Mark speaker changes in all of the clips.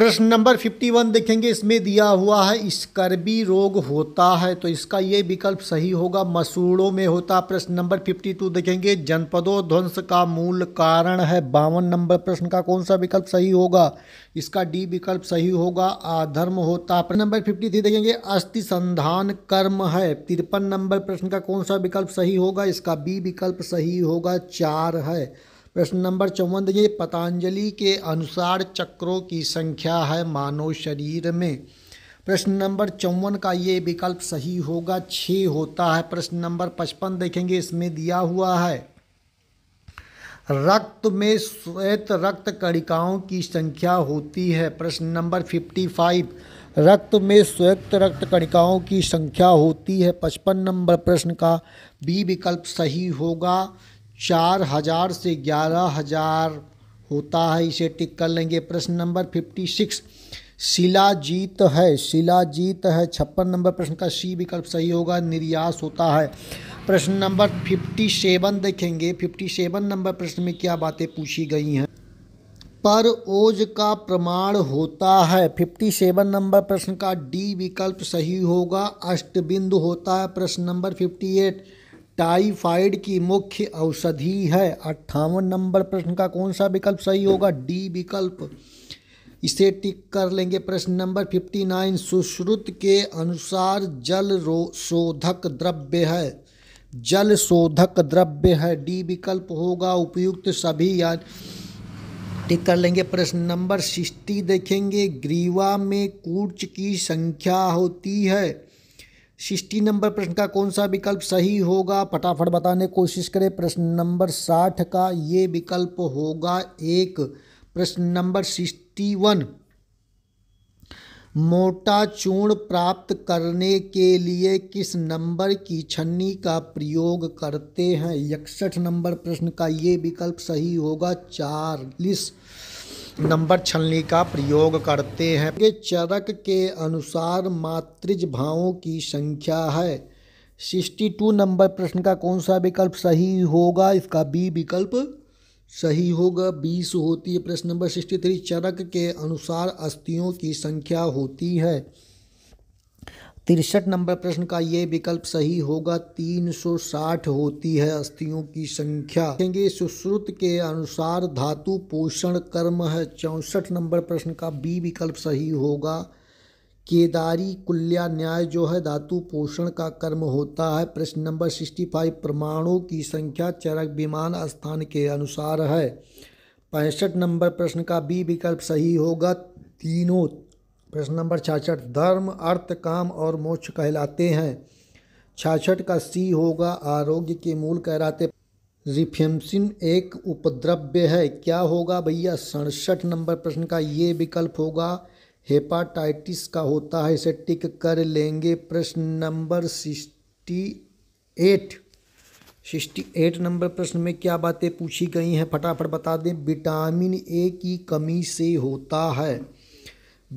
Speaker 1: प्रश्न नंबर 51 देखेंगे इसमें दिया हुआ है स्कर्बी रोग होता है तो इसका ये विकल्प सही होगा मसूड़ों में होता प्रश्न नंबर 52 देखेंगे जनपदों ध्वंस का मूल कारण है बावन नंबर प्रश्न का कौन सा विकल्प सही होगा इसका डी विकल्प सही होगा आधर्म होता प्रश्न नंबर 53 देखेंगे अस्थि संधान कर्म है तिरपन नंबर प्रश्न का कौन सा विकल्प सही होगा इसका बी विकल्प सही होगा चार है प्रश्न नंबर चौवन देखिए पतंजलि के अनुसार चक्रों की संख्या है मानव शरीर में प्रश्न नंबर चौवन का ये विकल्प सही होगा छ होता है प्रश्न नंबर पचपन देखेंगे इसमें दिया हुआ है रक्त में श्वेत रक्त कणिकाओं की संख्या होती है प्रश्न नंबर फिफ्टी फाइव रक्त में श्वेत रक्त कणिकाओं की संख्या होती है पचपन नंबर प्रश्न का बी विकल्प सही होगा चार हजार से ग्यारह हजार होता है इसे टिक कर लेंगे प्रश्न नंबर फिफ्टी सिक्स शिला जीत है शिला जीत है छप्पन नंबर प्रश्न का सी विकल्प सही होगा निर्यास होता है प्रश्न नंबर फिफ्टी सेवन देखेंगे फिफ्टी सेवन नंबर प्रश्न में क्या बातें पूछी गई हैं पर ओज का प्रमाण होता है फिफ्टी सेवन नंबर प्रश्न का डी विकल्प सही होगा अष्टबिंदु होता है प्रश्न नंबर फिफ्टी एट टाइफाइड की मुख्य औषधि है अट्ठावन नंबर प्रश्न का कौन सा विकल्प सही होगा डी विकल्प इसे टिक कर लेंगे प्रश्न नंबर फिफ्टी नाइन सुश्रुत के अनुसार जल रो शोधक द्रव्य है जल शोधक द्रव्य है डी विकल्प होगा उपयुक्त सभी या टिक कर लेंगे प्रश्न नंबर सिक्सटी देखेंगे ग्रीवा में कूच की संख्या होती है सिक्सटी नंबर प्रश्न का कौन सा विकल्प सही होगा फटाफट बताने की कोशिश करें प्रश्न नंबर साठ का ये विकल्प होगा एक प्रश्न नंबर सिक्सटी वन मोटा चूर्ण प्राप्त करने के लिए किस नंबर की छन्नी का प्रयोग करते हैं इकसठ नंबर प्रश्न का ये विकल्प सही होगा चालीस नंबर छलनी का प्रयोग करते हैं ये चरक के अनुसार मातृज भावों की संख्या है सिक्सटी टू नंबर प्रश्न का कौन सा विकल्प सही होगा इसका बी विकल्प सही होगा बीस होती है प्रश्न नंबर सिक्सटी थ्री चरक के अनुसार अस्थियों की संख्या होती है तिरसठ नंबर प्रश्न का ये विकल्प सही होगा 360 होती है अस्थियों की संख्या देखेंगे सुश्रुत के अनुसार धातु पोषण कर्म है चौंसठ नंबर प्रश्न का बी विकल्प सही होगा केदारी कुल्या न्याय जो है धातु पोषण का कर्म होता है प्रश्न नंबर सिक्सटी फाइव प्रमाणों की संख्या चरक विमान स्थान के अनुसार है पैंसठ नंबर प्रश्न का बी विकल्प सही होगा तीनों प्रश्न नंबर छाछठ धर्म अर्थ काम और मोक्ष कहलाते हैं छाछठ का सी होगा आरोग्य के मूल कहलाते रिफेमसिन एक उपद्रव्य है क्या होगा भैया सड़सठ नंबर प्रश्न का ये विकल्प होगा हेपाटाइटिस का होता है इसे टिक कर लेंगे प्रश्न number sixty eight sixty eight number प्रश्न में क्या बातें पूछी गई हैं फटाफट बता दें विटामिन ए की कमी से होता है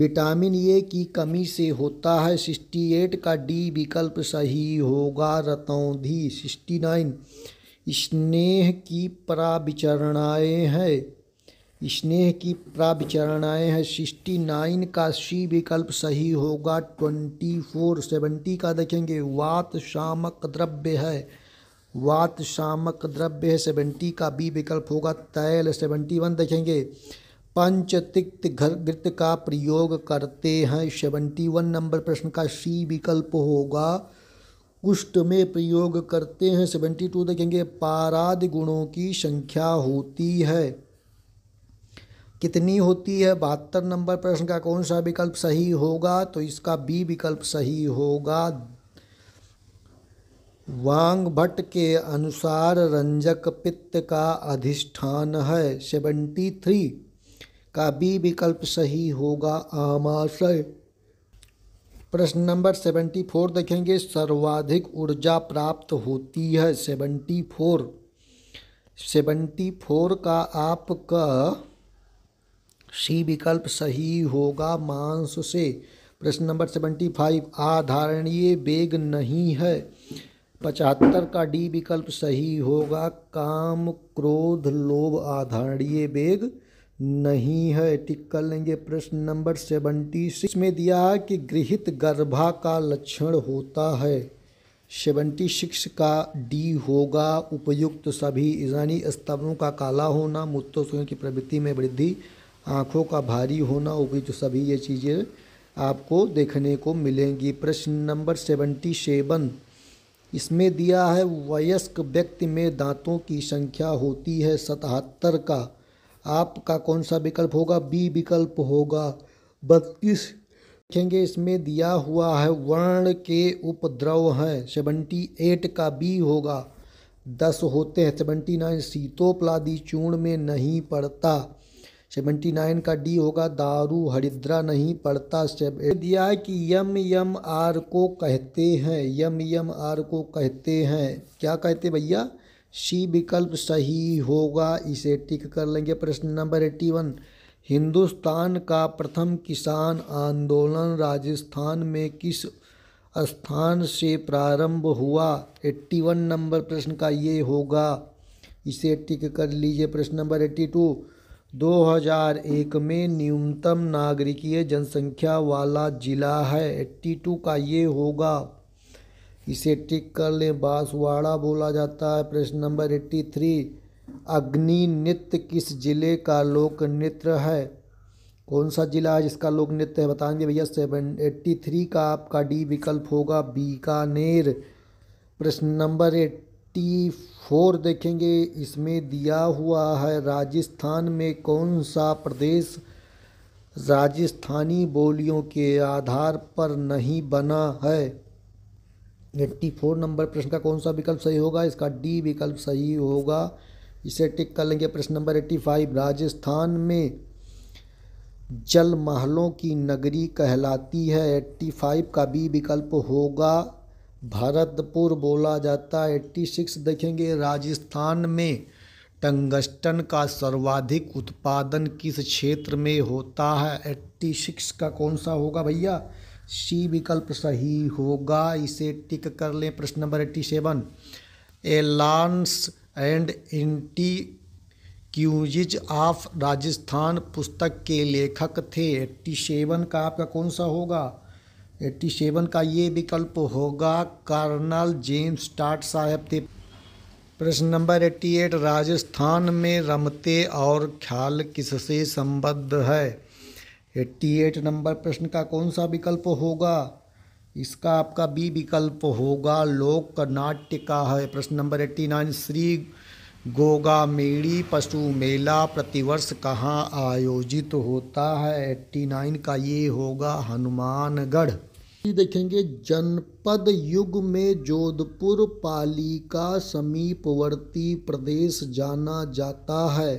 Speaker 1: विटामिन ए की कमी से होता है सिक्सटी एट का डी विकल्प सही होगा रतौंधी सिक्सटी नाइन स्नेह की प्राविचरणाएँ हैं स्नेह की प्राविचरणाएँ हैं सिक्सटी नाइन का सी विकल्प सही होगा ट्वेंटी फोर सेवेंटी का देखेंगे वात शामक द्रव्य है वात शामक द्रव्य है सेवेंटी का बी विकल्प होगा तैल सेवेंटी वन देखेंगे पंच तिक्त घृत का प्रयोग करते हैं सेवेंटी वन नंबर प्रश्न का सी विकल्प होगा कुष्ठ में प्रयोग करते हैं सेवेंटी टू देखेंगे पाराद गुणों की संख्या होती है कितनी होती है बहत्तर नंबर प्रश्न का कौन सा विकल्प सही होगा तो इसका बी विकल्प सही होगा वांग भट्ट के अनुसार रंजक पित्त का अधिष्ठान है सेवेंटी थ्री का बी विकल्प सही होगा आमाशय प्रश्न नंबर सेवेंटी फोर देखेंगे सर्वाधिक ऊर्जा प्राप्त होती है सेवेंटी फोर सेवेंटी फोर का आपका सी विकल्प सही होगा मांस से प्रश्न नंबर सेवेंटी फाइव आधारणीय वेग नहीं है पचहत्तर का डी विकल्प सही होगा काम क्रोध लोभ आधारणीय वेग नहीं है टिक कर लेंगे प्रश्न नंबर सेवेंटी सिक्स में दिया है कि गृहित गर्भा का लक्षण होता है सेवेंटी सिक्स का डी होगा उपयुक्त सभी यानी स्तनों का काला होना मुत्तों की प्रवृत्ति में वृद्धि आँखों का भारी होना उपयुक्त सभी ये चीज़ें आपको देखने को मिलेंगी प्रश्न नंबर सेवेंटी सेवन इसमें दिया है वयस्क व्यक्ति में दांतों की संख्या होती है सतहत्तर का आपका कौन सा विकल्प होगा बी विकल्प होगा बत्तीस देखेंगे इसमें दिया हुआ है वर्ण के उपद्रव हैं सेवेंटी एट का बी होगा दस होते हैं सेवेंटी नाइन शीतोपलादी चूर्ण में नहीं पड़ता सेवेंटी नाइन का डी होगा दारू हरिद्रा नहीं पड़ता दिया है कि यम यम आर को कहते हैं यम यम आर को कहते हैं क्या कहते भैया सी विकल्प सही होगा इसे टिक कर लेंगे प्रश्न नंबर एट्टी वन हिंदुस्तान का प्रथम किसान आंदोलन राजस्थान में किस स्थान से प्रारंभ हुआ एट्टी वन नंबर प्रश्न का ये होगा इसे टिक कर लीजिए प्रश्न नंबर एट्टी टू दो हजार एक में न्यूनतम नागरिकीय जनसंख्या वाला जिला है एट्टी टू का ये होगा इसे टिक कर लें बांसवाड़ा बोला जाता है प्रश्न नंबर एट्टी थ्री अग्नि नृत्य किस जिले का लोक नृत्य है कौन सा जिला है जिसका लोक नृत्य है बताएंगे भैया सेवन एट्टी थ्री का आपका डी विकल्प होगा बीकानेर प्रश्न नंबर एट्टी फोर देखेंगे इसमें दिया हुआ है राजस्थान में कौन सा प्रदेश राजस्थानी बोलियों के आधार पर नहीं बना है एट्टी फोर नंबर प्रश्न का कौन सा विकल्प सही होगा इसका डी विकल्प सही होगा इसे टिक कर लेंगे प्रश्न नंबर एट्टी फाइव राजस्थान में जल महलों की नगरी कहलाती है एट्टी फाइव का बी विकल्प होगा भरतपुर बोला जाता है एट्टी सिक्स देखेंगे राजस्थान में टंगस्टन का सर्वाधिक उत्पादन किस क्षेत्र में होता है एट्टी सिक्स का कौन सा होगा भैया सी विकल्प सही होगा इसे टिक कर लें प्रश्न नंबर एट्टी सेवन एलान्स and antiquities of Rajasthan पुस्तक के लेखक थे एट्टी सेवन का आपका कौन सा होगा एट्टी सेवन का ये विकल्प होगा कर्नल जेम्स टाट साहब थे प्रश्न नंबर एट्टी एट राजस्थान में रमते और ख्याल किससे संबद्ध है एट्टी नंबर प्रश्न का कौन सा विकल्प होगा इसका आपका बी विकल्प होगा लोक नाट्य का है प्रश्न number eighty nine Shri Gogamedi पशु मेला प्रतिवर्ष कहाँ आयोजित तो होता है एट्टी नाइन का ये होगा हनुमानगढ़ देखेंगे जनपद युग में जोधपुर पाली का समीपवर्ती प्रदेश जाना जाता है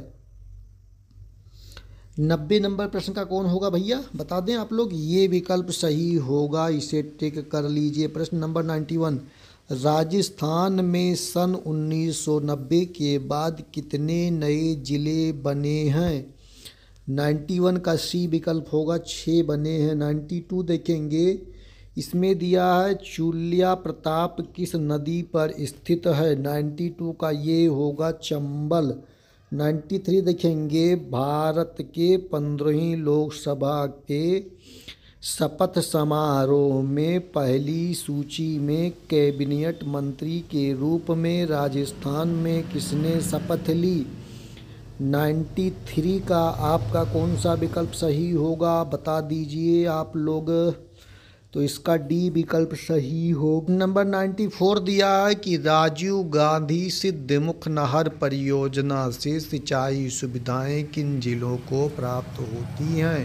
Speaker 1: नब्बे नंबर प्रश्न का कौन होगा भैया बता दें आप लोग ये विकल्प सही होगा इसे टिक कर लीजिए प्रश्न नंबर नाइन्टी वन राजस्थान में सन 1990 के बाद कितने नए ज़िले बने हैं 91 का सी विकल्प होगा छः बने हैं 92 देखेंगे इसमें दिया है चूल्या प्रताप किस नदी पर स्थित है 92 का ये होगा चंबल 93 देखेंगे भारत के पंद्रहवीं लोकसभा के शपथ समारोह में पहली सूची में कैबिनेट मंत्री के रूप में राजस्थान में किसने शपथ ली 93 का आपका कौन सा विकल्प सही होगा बता दीजिए आप लोग तो इसका डी विकल्प सही हो नंबर 94 दिया है कि राजीव गांधी सिद्धमुख नहर परियोजना से सिंचाई सुविधाएं किन जिलों को प्राप्त होती हैं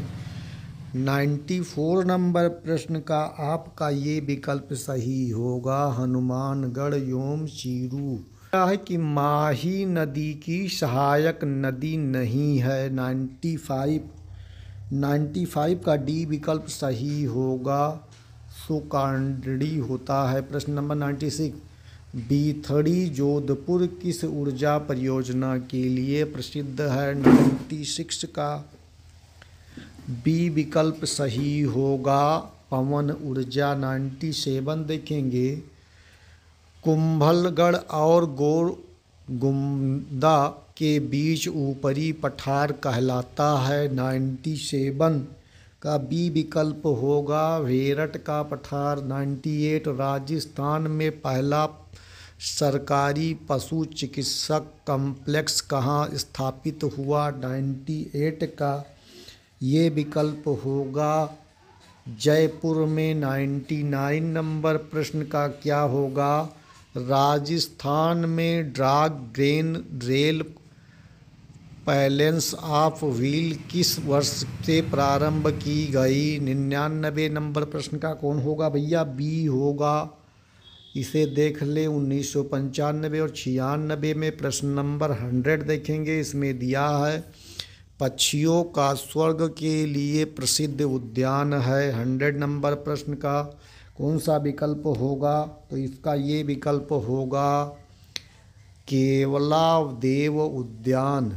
Speaker 1: 94 नंबर प्रश्न का आपका ये विकल्प सही होगा हनुमानगढ़ योम चीरू है कि माही नदी की सहायक नदी नहीं है 95 95 का डी विकल्प सही होगा सुकांडी होता है प्रश्न number ninety six Bithadi Jodhpur किस ऊर्जा परियोजना के लिए प्रसिद्ध है नाइन्टी सिक्स का बी विकल्प सही होगा पवन ऊर्जा नाइन्टी सेवन देखेंगे कुंभलगढ़ और गोर गुमदा के बीच ऊपरी पठार कहलाता है नाइन्टी सेवन का बी विकल्प होगा वेरट का पठार 98 राजस्थान में पहला सरकारी पशु चिकित्सक कॉम्प्लेक्स कहाँ स्थापित हुआ 98 का ये विकल्प होगा जयपुर में 99 नंबर प्रश्न का क्या होगा राजस्थान में ड्राग ग्रेन रेल बैलेंस ऑफ व्हील किस वर्ष से प्रारंभ की गई निन्यानबे नंबर प्रश्न का कौन होगा भैया बी होगा इसे देख लें उन्नीस सौ पंचानबे और छियानबे में प्रश्न नंबर हंड्रेड देखेंगे इसमें दिया है पक्षियों का स्वर्ग के लिए प्रसिद्ध उद्यान है हंड्रेड नंबर प्रश्न का कौन सा विकल्प होगा तो इसका ये विकल्प होगा केवला देव उद्यान